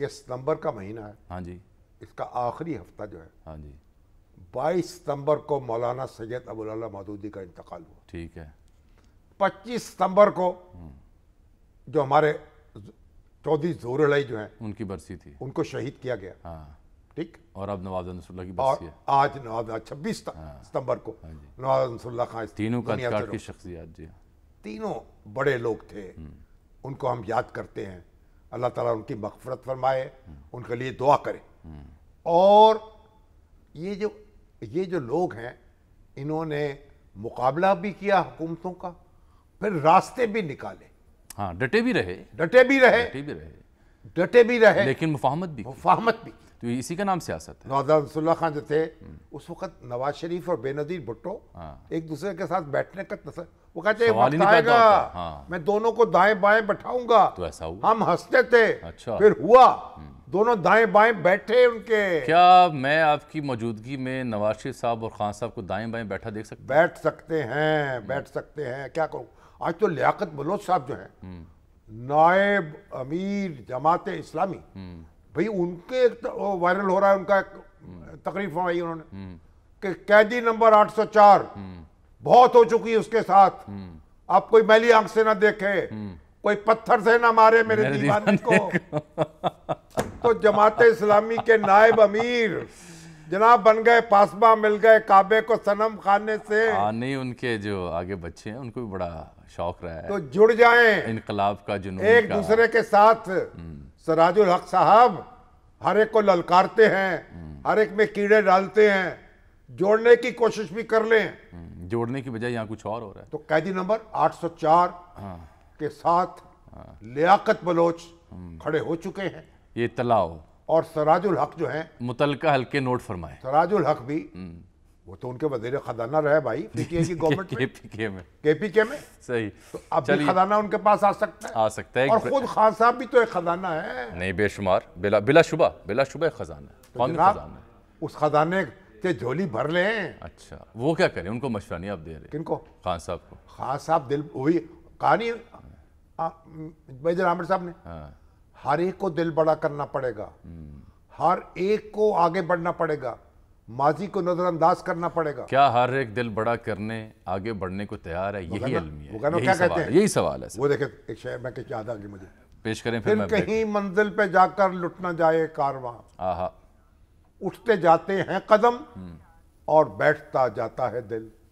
ये सितंबर का महीना है हाँ जी इसका आखिरी हफ्ता जो है हाँ जी बाईस सितंबर को मौलाना सैयद अबुल्ला मदूदी का इंतकाल हुआ ठीक है पच्चीस सितंबर को हम्म। जो हमारे चौधरी जोर लड़ाई जो है उनकी बरसी थी उनको शहीद किया गया हाँ। ठीक और अब नवाज नसरुल्ला की बरसी है आज नवाज छब्बीस हाँ। सितंबर को हाँ नवाज नसरुल्ला खान तीनों की शख्सियत जी तीनों बड़े लोग थे हम्म। उनको हम याद करते हैं अल्लाह ताला उनकी मफफरत फरमाए उनके लिए दुआ करे और ये जो ये जो लोग हैं इन्होंने मुकाबला भी किया हुकूमतों का फिर रास्ते भी निकाले हाँ डटे भी रहे डटे भी रहे डटे भी रहे डटे भी रहे लेकिन मुफाहमत भी मुफाहमत भी तो इसी का नाम सियासत है खान जो थे उस वक्त नवाज शरीफ और बेनजीर भुट्टो हाँ। एक दूसरे के साथ बैठने का वो कहते हैं हाँ। मैं दोनों को दाएं बाएं बैठाऊंगा तो ऐसा हुआ हम हंसते थे अच्छा फिर हुआ हम्म। दोनों दाएं बाएं बैठे उनके क्या मैं आपकी मौजूदगी में नवाज शरीफ साहब और खान साहब को दाएं बाएं बैठा देख सकते बैठ सकते हैं हम्म। बैठ सकते हैं क्या करूँ आज तो लियाकत बलोच साहब जो है हम्म। नायब अमीर जमात इस्लामी भाई उनके तो वायरल हो रहा है उनका तकलीफ आई उन्होंने हम्म। कि कैदी नंबर 804 हम्म। बहुत हो चुकी है उसके साथ हम्म। आप कोई मैली आंख से ना देखे कोई पत्थर से ना मारे मेरे दीवान को तो जमात इस्लामी के नायब अमीर जनाब बन गए पासबा मिल गए काबे को सनम खाने से आ, नहीं उनके जो आगे बच्चे हैं उनको भी बड़ा शौक रहा है तो जुड़ जाएं इनकलाब का जुनून एक दूसरे के साथ सराजुल हक साहब हर एक को ललकारते हैं हर एक में कीड़े डालते हैं जोड़ने की कोशिश भी कर लें हम्म, जोड़ने की बजाय यहाँ कुछ और हो रहा है तो कैदी नंबर 804 हाँ। के साथ हाँ। लियाकत बलोच हम्म। खड़े हो चुके हैं ये तलाव और सराजुल हक जो है मुतलका हल्के नोट फरमाए सराजुल हक भी हम्म। वो तो उनके वजीर खजाना रहे भाई पीटीए की गवर्नमेंट के, केपीके में केपीके में सही तो अब भी खजाना उनके पास आ सकता है आ सकता है और खुद खान साहब भी तो एक खजाना है नहीं बेशुमार बिला बिला शुबा बिला शुबा एक खजाना है तो कौन खजाना उस खजाने के झोली भर ले अच्छा वो क्या करें उनको मशवरा नहीं आप दे रहे किनको खान साहब को खान साहब दिल वही कहानी मेजर आमिर साहब ने हाँ। हर एक को दिल बड़ा करना पड़ेगा हम्म। हर एक को आगे बढ़ना पड़ेगा माजी को नजरअंदाज करना पड़ेगा क्या हर एक दिल बड़ा करने आगे बढ़ने को तैयार है यही अलमी है यही क्या कहते हैं यही सवाल है वो देखे एक शहर मैं कुछ याद आ मुझे पेश करें फिर, कहीं मंजिल पे जाकर लुटना जाए कारवां आहा उठते जाते हैं कदम और बैठता जाता है दिल